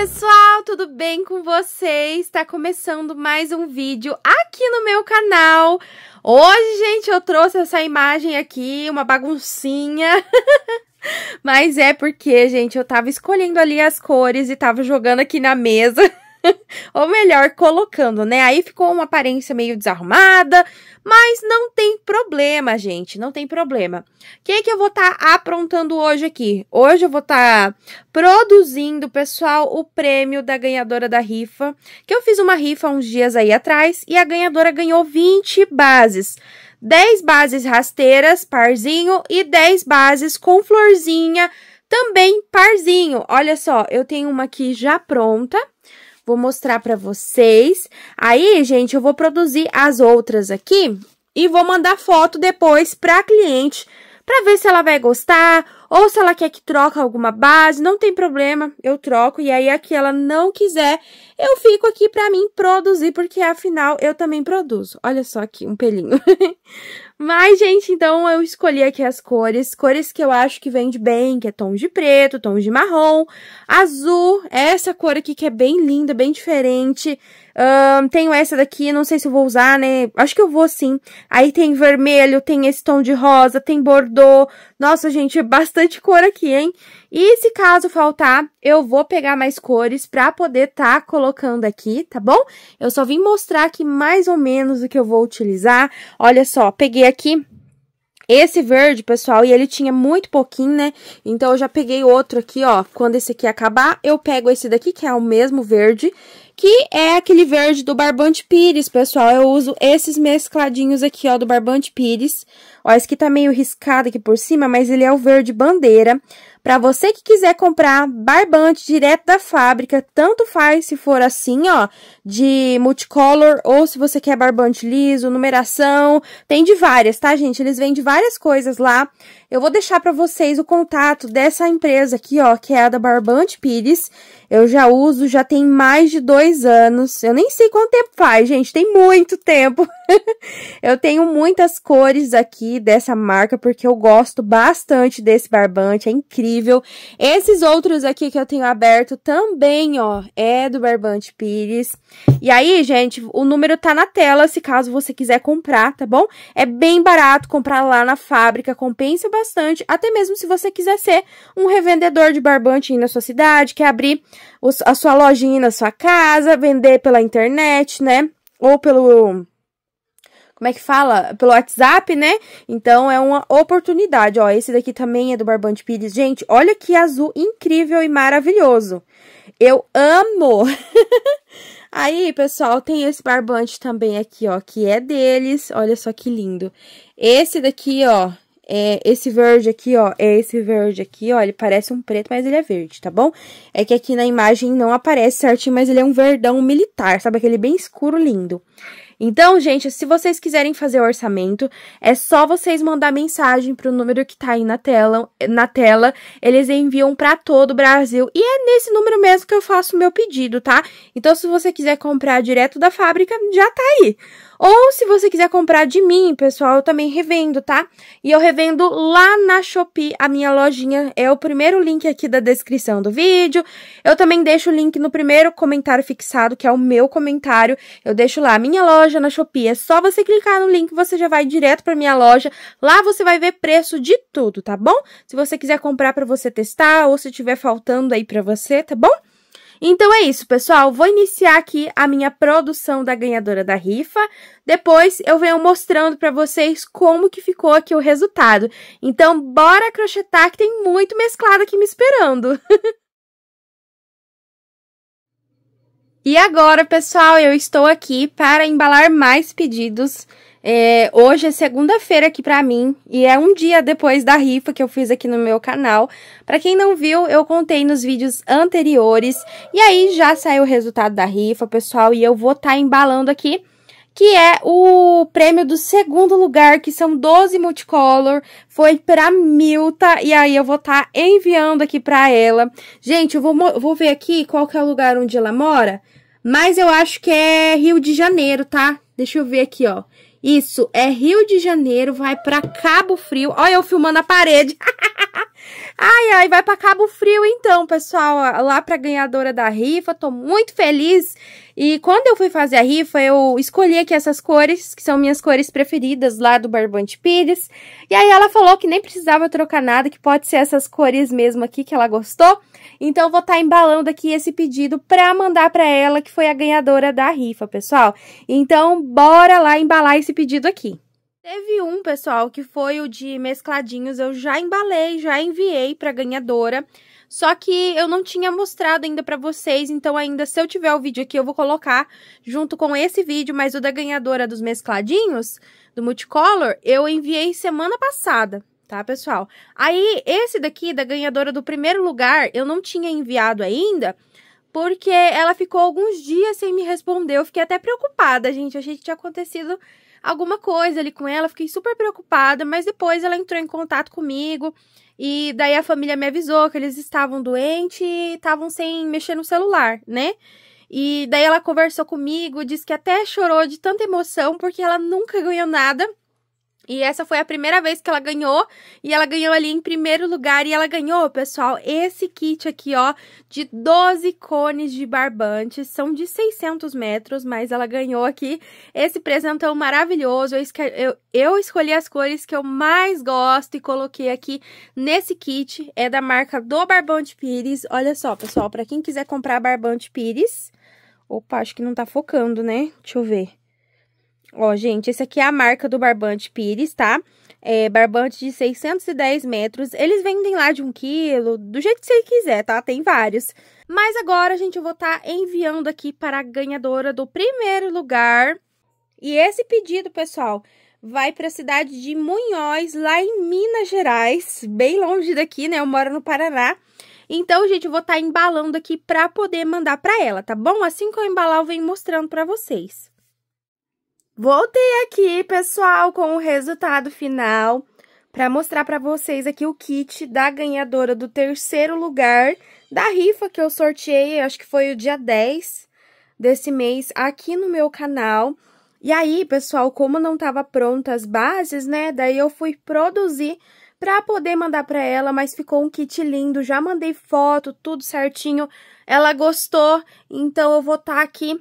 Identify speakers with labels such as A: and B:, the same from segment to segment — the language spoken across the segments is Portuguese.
A: pessoal, tudo bem com vocês? Está começando mais um vídeo aqui no meu canal. Hoje, gente, eu trouxe essa imagem aqui, uma baguncinha. Mas é porque, gente, eu tava escolhendo ali as cores e tava jogando aqui na mesa. Ou melhor, colocando, né? Aí ficou uma aparência meio desarrumada, mas não tem problema, gente, não tem problema. O que é que eu vou estar tá aprontando hoje aqui? Hoje eu vou estar tá produzindo, pessoal, o prêmio da ganhadora da rifa, que eu fiz uma rifa uns dias aí atrás e a ganhadora ganhou 20 bases. 10 bases rasteiras, parzinho, e 10 bases com florzinha, também parzinho. Olha só, eu tenho uma aqui já pronta, Vou mostrar para vocês. Aí, gente, eu vou produzir as outras aqui e vou mandar foto depois para cliente para ver se ela vai gostar ou se ela quer que troca alguma base, não tem problema, eu troco. E aí, aqui ela não quiser, eu fico aqui pra mim produzir, porque afinal eu também produzo. Olha só aqui, um pelinho. Mas, gente, então eu escolhi aqui as cores. Cores que eu acho que vende bem, que é tom de preto, tom de marrom, azul. É essa cor aqui que é bem linda, bem diferente. Um, tenho essa daqui, não sei se eu vou usar, né? Acho que eu vou sim. Aí tem vermelho, tem esse tom de rosa, tem bordô. Nossa, gente, é bastante bastante cor aqui, hein? E se caso faltar, eu vou pegar mais cores pra poder tá colocando aqui, tá bom? Eu só vim mostrar aqui mais ou menos o que eu vou utilizar. Olha só, peguei aqui esse verde, pessoal, e ele tinha muito pouquinho, né? Então, eu já peguei outro aqui, ó. Quando esse aqui acabar, eu pego esse daqui, que é o mesmo verde que é aquele verde do barbante pires, pessoal. Eu uso esses mescladinhos aqui, ó, do barbante pires. Ó, esse aqui tá meio riscado aqui por cima, mas ele é o verde bandeira. Para você que quiser comprar barbante direto da fábrica, tanto faz se for assim, ó, de multicolor ou se você quer barbante liso, numeração, tem de várias, tá, gente? Eles vendem várias coisas lá. Eu vou deixar para vocês o contato dessa empresa aqui, ó, que é a da Barbante Pires. Eu já uso, já tem mais de dois anos. Eu nem sei quanto tempo faz, gente, tem muito tempo. eu tenho muitas cores aqui dessa marca, porque eu gosto bastante desse barbante, é incrível. Esses outros aqui que eu tenho aberto também, ó, é do Barbante Pires. E aí, gente, o número tá na tela, se caso você quiser comprar, tá bom? É bem barato comprar lá na fábrica, compensa bastante bastante, até mesmo se você quiser ser um revendedor de barbante aí na sua cidade, quer abrir a sua lojinha na sua casa, vender pela internet, né? Ou pelo como é que fala? Pelo WhatsApp, né? Então é uma oportunidade. Ó, esse daqui também é do Barbante Pires. Gente, olha que azul incrível e maravilhoso. Eu amo! Aí, pessoal, tem esse barbante também aqui, ó, que é deles. Olha só que lindo. Esse daqui, ó, é, esse verde aqui, ó, é esse verde aqui, ó, ele parece um preto, mas ele é verde, tá bom? É que aqui na imagem não aparece certinho, mas ele é um verdão militar, sabe? Aquele bem escuro, lindo. Então, gente, se vocês quiserem fazer o orçamento, é só vocês mandar mensagem pro número que tá aí na tela, na tela. Eles enviam para todo o Brasil e é nesse número mesmo que eu faço o meu pedido, tá? Então, se você quiser comprar direto da fábrica, já tá aí. Ou se você quiser comprar de mim, pessoal, eu também revendo, tá? E eu revendo lá na Shopee, a minha lojinha. É o primeiro link aqui da descrição do vídeo. Eu também deixo o link no primeiro comentário fixado, que é o meu comentário. Eu deixo lá a minha loja na Shopee. É só você clicar no link, você já vai direto para minha loja. Lá você vai ver preço de tudo, tá bom? Se você quiser comprar para você testar ou se tiver faltando aí para você, tá bom? Então é isso, pessoal. Vou iniciar aqui a minha produção da ganhadora da rifa. Depois eu venho mostrando para vocês como que ficou aqui o resultado. Então bora crochetar que tem muito mesclado aqui me esperando. e agora, pessoal, eu estou aqui para embalar mais pedidos é, hoje é segunda-feira aqui para mim e é um dia depois da rifa que eu fiz aqui no meu canal. Para quem não viu, eu contei nos vídeos anteriores e aí já saiu o resultado da rifa, pessoal, e eu vou estar tá embalando aqui que é o prêmio do segundo lugar, que são 12 multicolor, foi pra Milta, e aí eu vou estar tá enviando aqui pra ela. Gente, eu vou, vou ver aqui qual que é o lugar onde ela mora, mas eu acho que é Rio de Janeiro, tá? Deixa eu ver aqui, ó. Isso, é Rio de Janeiro, vai para Cabo Frio. Olha eu filmando a parede. ai, ai, vai para Cabo Frio então, pessoal, lá para ganhadora da rifa. Tô muito feliz e quando eu fui fazer a rifa, eu escolhi aqui essas cores, que são minhas cores preferidas lá do Barbante Pires. E aí ela falou que nem precisava trocar nada, que pode ser essas cores mesmo aqui que ela gostou. Então eu vou estar tá embalando aqui esse pedido para mandar para ela, que foi a ganhadora da rifa, pessoal. Então bora lá embalar esse pedido aqui. Teve um, pessoal, que foi o de mescladinhos, eu já embalei, já enviei para ganhadora, só que eu não tinha mostrado ainda para vocês, então ainda se eu tiver o vídeo aqui eu vou colocar junto com esse vídeo, mas o da ganhadora dos mescladinhos, do Multicolor, eu enviei semana passada, tá, pessoal? Aí, esse daqui, da ganhadora do primeiro lugar, eu não tinha enviado ainda, porque ela ficou alguns dias sem me responder, eu fiquei até preocupada, gente, achei que tinha acontecido alguma coisa ali com ela, fiquei super preocupada, mas depois ela entrou em contato comigo e daí a família me avisou que eles estavam doentes e estavam sem mexer no celular, né? E daí ela conversou comigo, disse que até chorou de tanta emoção porque ela nunca ganhou nada e essa foi a primeira vez que ela ganhou, e ela ganhou ali em primeiro lugar, e ela ganhou, pessoal, esse kit aqui, ó, de 12 cones de barbante, são de 600 metros, mas ela ganhou aqui esse presentão maravilhoso, eu, eu, eu escolhi as cores que eu mais gosto e coloquei aqui nesse kit, é da marca do Barbante Pires, olha só, pessoal, pra quem quiser comprar Barbante Pires, opa, acho que não tá focando, né, deixa eu ver... Ó, gente, esse aqui é a marca do barbante Pires, tá? É, barbante de 610 metros. Eles vendem lá de um quilo, do jeito que você quiser, tá? Tem vários. Mas agora, gente, eu vou estar tá enviando aqui para a ganhadora do primeiro lugar. E esse pedido, pessoal, vai para a cidade de Munhoz, lá em Minas Gerais, bem longe daqui, né? Eu moro no Paraná. Então, gente, eu vou estar tá embalando aqui para poder mandar para ela, tá bom? Assim que eu embalar, eu venho mostrando para vocês. Voltei aqui, pessoal, com o resultado final para mostrar para vocês aqui o kit da ganhadora do terceiro lugar da rifa que eu sorteei, acho que foi o dia 10 desse mês, aqui no meu canal. E aí, pessoal, como não tava pronta as bases, né, daí eu fui produzir para poder mandar para ela, mas ficou um kit lindo, já mandei foto, tudo certinho, ela gostou, então eu vou estar tá aqui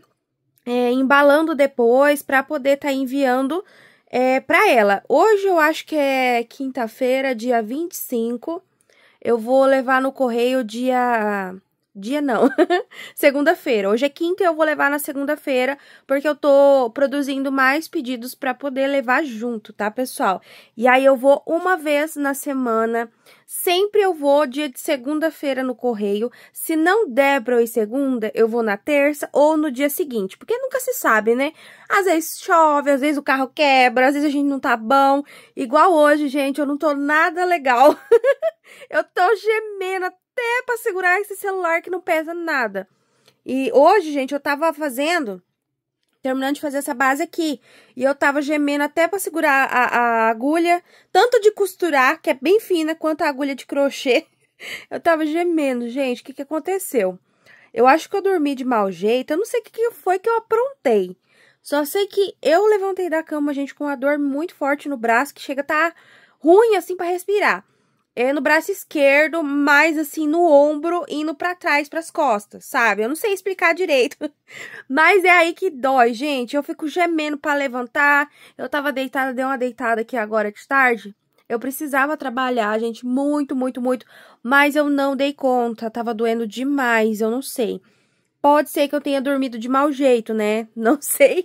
A: é, embalando depois para poder estar tá enviando é, para ela. Hoje eu acho que é quinta-feira, dia 25. Eu vou levar no correio dia dia não. segunda-feira. Hoje é quinta e eu vou levar na segunda-feira, porque eu tô produzindo mais pedidos para poder levar junto, tá, pessoal? E aí eu vou uma vez na semana. Sempre eu vou dia de segunda-feira no correio. Se não der pra eu ir segunda, eu vou na terça ou no dia seguinte, porque nunca se sabe, né? Às vezes chove, às vezes o carro quebra, às vezes a gente não tá bom. Igual hoje, gente, eu não tô nada legal. eu tô gemendo até para segurar esse celular que não pesa nada. E hoje, gente, eu tava fazendo, terminando de fazer essa base aqui, e eu tava gemendo até para segurar a, a agulha, tanto de costurar, que é bem fina, quanto a agulha de crochê. Eu tava gemendo, gente, o que que aconteceu? Eu acho que eu dormi de mau jeito, eu não sei o que, que foi que eu aprontei. Só sei que eu levantei da cama, gente, com uma dor muito forte no braço, que chega a tá ruim, assim, para respirar é no braço esquerdo, mais assim no ombro, indo para trás, para as costas, sabe? Eu não sei explicar direito, mas é aí que dói, gente. Eu fico gemendo para levantar. Eu tava deitada, dei uma deitada aqui agora de tarde. Eu precisava trabalhar, gente, muito, muito, muito, mas eu não dei conta. Tava doendo demais, eu não sei. Pode ser que eu tenha dormido de mau jeito, né? Não sei.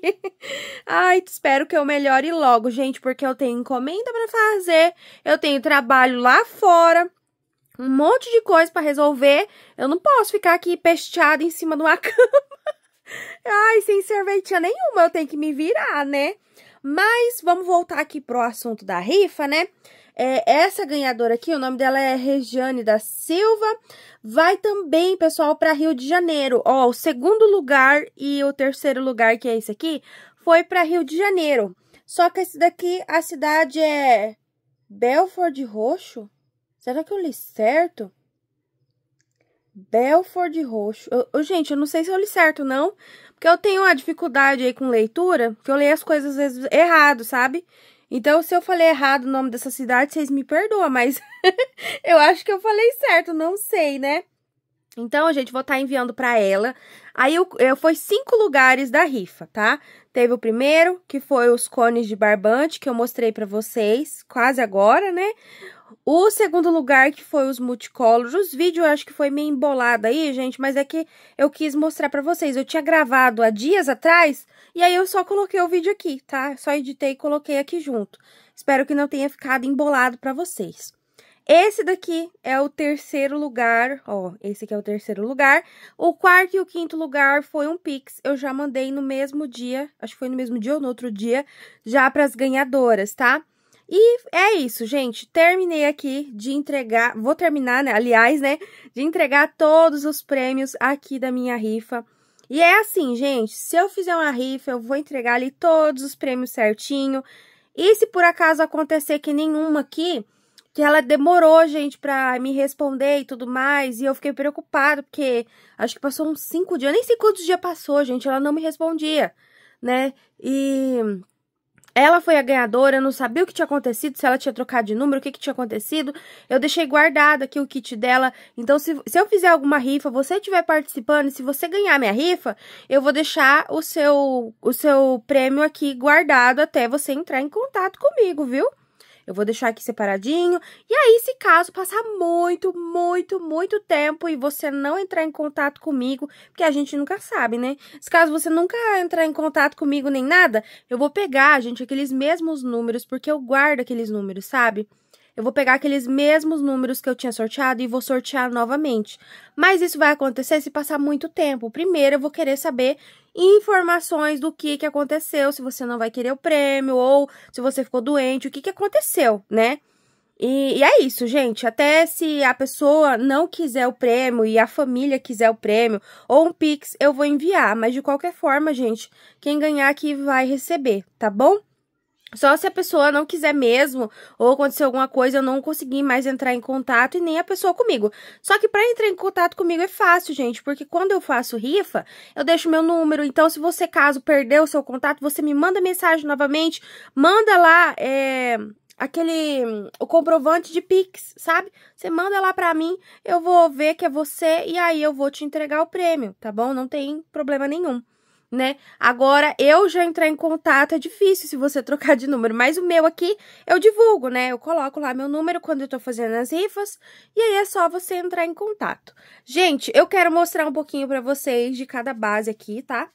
A: Ai, espero que eu melhore logo, gente, porque eu tenho encomenda para fazer, eu tenho trabalho lá fora, um monte de coisa para resolver. Eu não posso ficar aqui pesteada em cima de uma cama. Ai, sem serventia nenhuma, eu tenho que me virar, né? Mas vamos voltar aqui pro assunto da rifa, né? É, essa ganhadora aqui, o nome dela é Regiane da Silva. Vai também, pessoal, para Rio de Janeiro. Ó, o segundo lugar e o terceiro lugar, que é esse aqui, foi para Rio de Janeiro. Só que esse daqui, a cidade é Belford Roxo? Será que eu li certo? Belford Roxo. Eu, eu, gente, eu não sei se eu li certo, não. Porque eu tenho uma dificuldade aí com leitura, que eu leio as coisas às vezes errado, sabe? Então, se eu falei errado o nome dessa cidade, vocês me perdoam, mas eu acho que eu falei certo, não sei, né? Então, gente, vou estar tá enviando para ela. Aí eu, eu foi cinco lugares da rifa, tá? Teve o primeiro, que foi os cones de barbante, que eu mostrei para vocês, quase agora, né? O segundo lugar, que foi os multicolors, os vídeos eu acho que foi meio embolado aí, gente, mas é que eu quis mostrar pra vocês. Eu tinha gravado há dias atrás, e aí eu só coloquei o vídeo aqui, tá? Só editei e coloquei aqui junto. Espero que não tenha ficado embolado pra vocês. Esse daqui é o terceiro lugar, ó, esse aqui é o terceiro lugar. O quarto e o quinto lugar foi um Pix, eu já mandei no mesmo dia, acho que foi no mesmo dia ou no outro dia, já para as ganhadoras, tá? E é isso, gente. Terminei aqui de entregar, vou terminar, né, aliás, né, de entregar todos os prêmios aqui da minha rifa. E é assim, gente, se eu fizer uma rifa, eu vou entregar ali todos os prêmios certinho. E se por acaso acontecer que nenhuma aqui, que ela demorou, gente, pra me responder e tudo mais, e eu fiquei preocupado, porque acho que passou uns cinco dias, nem sei quantos dias passou, gente, ela não me respondia, né? E ela foi a ganhadora, eu não sabia o que tinha acontecido, se ela tinha trocado de número, o que, que tinha acontecido. Eu deixei guardado aqui o kit dela. Então, se, se eu fizer alguma rifa, você estiver participando, se você ganhar minha rifa, eu vou deixar o seu, o seu prêmio aqui guardado até você entrar em contato comigo, viu? Eu vou deixar aqui separadinho. E aí, se caso passar muito, muito, muito tempo e você não entrar em contato comigo, porque a gente nunca sabe, né? Se caso você nunca entrar em contato comigo nem nada, eu vou pegar, gente, aqueles mesmos números, porque eu guardo aqueles números, sabe? Eu vou pegar aqueles mesmos números que eu tinha sorteado e vou sortear novamente. Mas isso vai acontecer se passar muito tempo. Primeiro, eu vou querer saber informações do que, que aconteceu, se você não vai querer o prêmio ou se você ficou doente, o que, que aconteceu, né? E, e, é isso, gente. Até se a pessoa não quiser o prêmio e a família quiser o prêmio ou um Pix, eu vou enviar. Mas de qualquer forma, gente, quem ganhar aqui vai receber, tá bom? Só se a pessoa não quiser mesmo, ou acontecer alguma coisa, eu não consegui mais entrar em contato e nem a pessoa comigo. Só que para entrar em contato comigo é fácil, gente, porque quando eu faço rifa, eu deixo meu número. Então, se você, caso perdeu o seu contato, você me manda mensagem novamente, manda lá é, aquele o comprovante de Pix, sabe? Você manda lá pra mim, eu vou ver que é você e aí eu vou te entregar o prêmio, tá bom? Não tem problema nenhum né? Agora, eu já entrar em contato é difícil se você trocar de número, mas o meu aqui eu divulgo, né? Eu coloco lá meu número quando eu tô fazendo as rifas e aí é só você entrar em contato. Gente, eu quero mostrar um pouquinho pra vocês de cada base aqui, tá?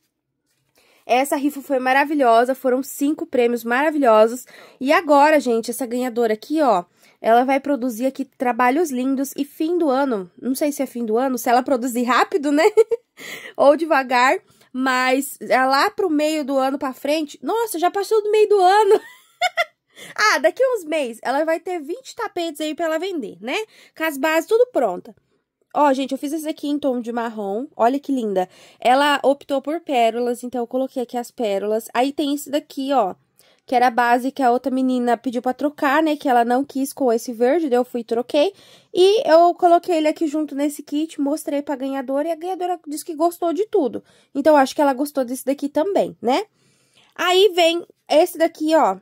A: Essa rifa foi maravilhosa, foram cinco prêmios maravilhosos. E agora, gente, essa ganhadora aqui, ó, ela vai produzir aqui trabalhos lindos e fim do ano, não sei se é fim do ano, se ela produzir rápido, né? Ou devagar, mas é lá pro meio do ano pra frente. Nossa, já passou do meio do ano. ah, daqui uns meses ela vai ter 20 tapetes aí pra ela vender, né? Com as bases tudo pronta. Ó, gente, eu fiz esse aqui em tom de marrom. Olha que linda. Ela optou por pérolas, então eu coloquei aqui as pérolas. Aí tem esse daqui, ó que era a base que a outra menina pediu para trocar, né? Que ela não quis com esse verde, daí eu fui e troquei. E eu coloquei ele aqui junto nesse kit, mostrei pra ganhadora e a ganhadora disse que gostou de tudo. Então, acho que ela gostou desse daqui também, né? Aí vem esse daqui, ó,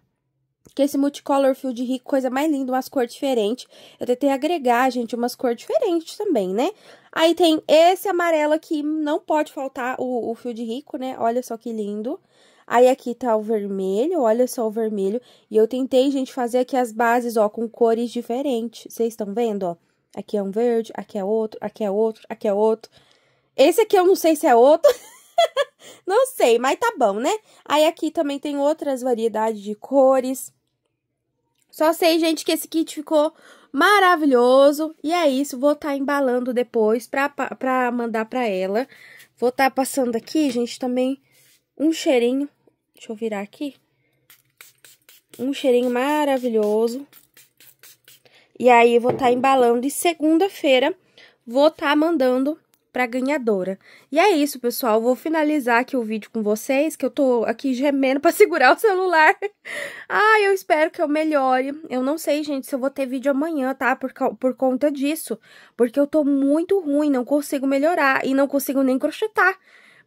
A: que é esse multicolor fio de rico, coisa mais linda, umas cores diferentes. Eu tentei agregar, gente, umas cores diferentes também, né? Aí tem esse amarelo aqui, não pode faltar o, o fio de rico, né? Olha só que lindo. Aí aqui tá o vermelho, olha só o vermelho. E eu tentei, gente, fazer aqui as bases, ó, com cores diferentes. Vocês estão vendo, ó? Aqui é um verde, aqui é outro, aqui é outro, aqui é outro. Esse aqui eu não sei se é outro. não sei, mas tá bom, né? Aí aqui também tem outras variedades de cores. Só sei, gente, que esse kit ficou maravilhoso. E é isso, vou estar tá embalando depois pra, pra mandar pra ela. Vou estar tá passando aqui, gente, também um cheirinho Deixa eu virar aqui. Um cheirinho maravilhoso. E aí, eu vou estar tá embalando e segunda-feira vou estar tá mandando para ganhadora. E é isso, pessoal. Vou finalizar aqui o vídeo com vocês, que eu tô aqui gemendo para segurar o celular. ah, eu espero que eu melhore. Eu não sei, gente, se eu vou ter vídeo amanhã, tá? Por, por conta disso. Porque eu tô muito ruim, não consigo melhorar e não consigo nem crochetar.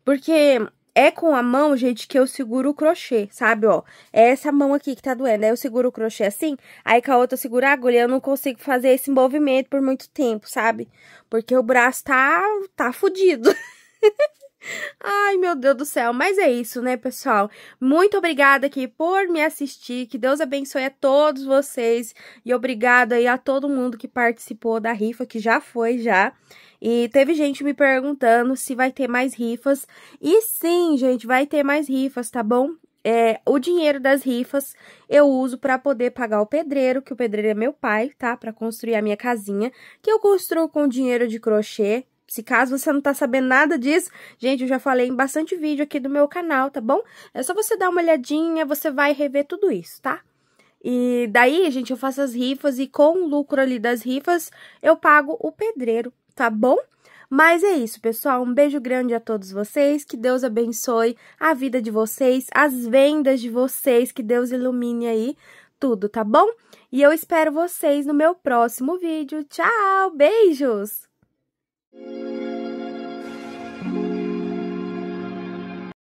A: Porque é com a mão, gente, que eu seguro o crochê, sabe, ó? É essa mão aqui que tá doendo. Aí eu seguro o crochê assim, aí com a outra eu seguro a agulha. Eu não consigo fazer esse movimento por muito tempo, sabe? Porque o braço tá, tá fudido. Ai, meu Deus do céu, mas é isso, né, pessoal? Muito obrigada aqui por me assistir, que Deus abençoe a todos vocês e obrigada aí a todo mundo que participou da rifa, que já foi já. E teve gente me perguntando se vai ter mais rifas. E sim, gente, vai ter mais rifas, tá bom? É, o dinheiro das rifas eu uso para poder pagar o pedreiro, que o pedreiro é meu pai, tá? Para construir a minha casinha, que eu construo com dinheiro de crochê. Se caso você não tá sabendo nada disso, gente, eu já falei em bastante vídeo aqui do meu canal, tá bom? É só você dar uma olhadinha, você vai rever tudo isso, tá? E daí, gente, eu faço as rifas e com o lucro ali das rifas, eu pago o pedreiro, tá bom? Mas é isso, pessoal. Um beijo grande a todos vocês. Que Deus abençoe a vida de vocês, as vendas de vocês. Que Deus ilumine aí tudo, tá bom? E eu espero vocês no meu próximo vídeo. Tchau, beijos!